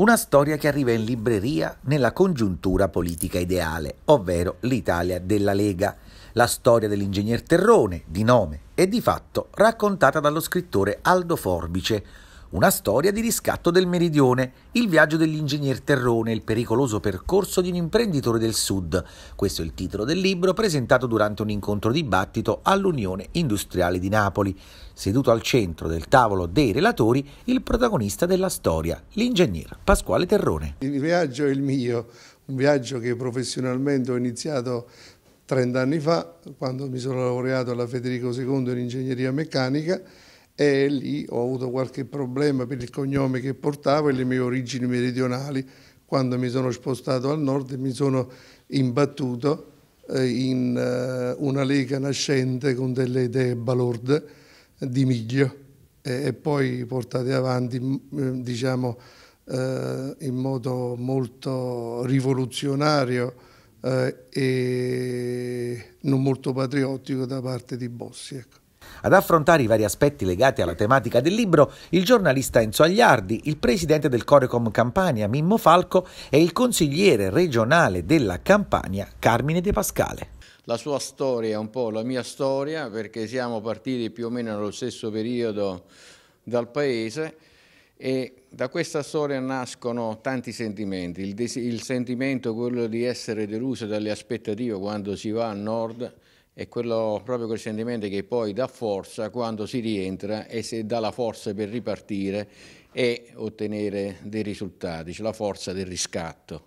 Una storia che arriva in libreria nella congiuntura politica ideale, ovvero l'Italia della Lega. La storia dell'ingegner Terrone, di nome e di fatto, raccontata dallo scrittore Aldo Forbice, una storia di riscatto del meridione, il viaggio dell'ingegner Terrone, il pericoloso percorso di un imprenditore del Sud. Questo è il titolo del libro presentato durante un incontro dibattito all'Unione Industriale di Napoli. Seduto al centro del tavolo dei relatori, il protagonista della storia, l'ingegner Pasquale Terrone. Il viaggio è il mio, un viaggio che professionalmente ho iniziato 30 anni fa, quando mi sono laureato alla Federico II in ingegneria meccanica e lì ho avuto qualche problema per il cognome che portavo e le mie origini meridionali. Quando mi sono spostato al nord mi sono imbattuto eh, in eh, una lega nascente con delle idee balorde di miglio e poi portate avanti mm, mm, diciamo, eh, in modo molto rivoluzionario e non molto patriottico da parte di Bossi. Ecco. Ad affrontare i vari aspetti legati alla tematica del libro, il giornalista Enzo Agliardi, il presidente del Corecom Campania Mimmo Falco e il consigliere regionale della Campania Carmine De Pascale. La sua storia è un po' la mia storia perché siamo partiti più o meno nello stesso periodo dal paese e da questa storia nascono tanti sentimenti, il, il sentimento quello di essere deluso dalle aspettative quando si va a nord è quello, proprio quel sentimento che poi dà forza quando si rientra e se dà la forza per ripartire e ottenere dei risultati, cioè la forza del riscatto.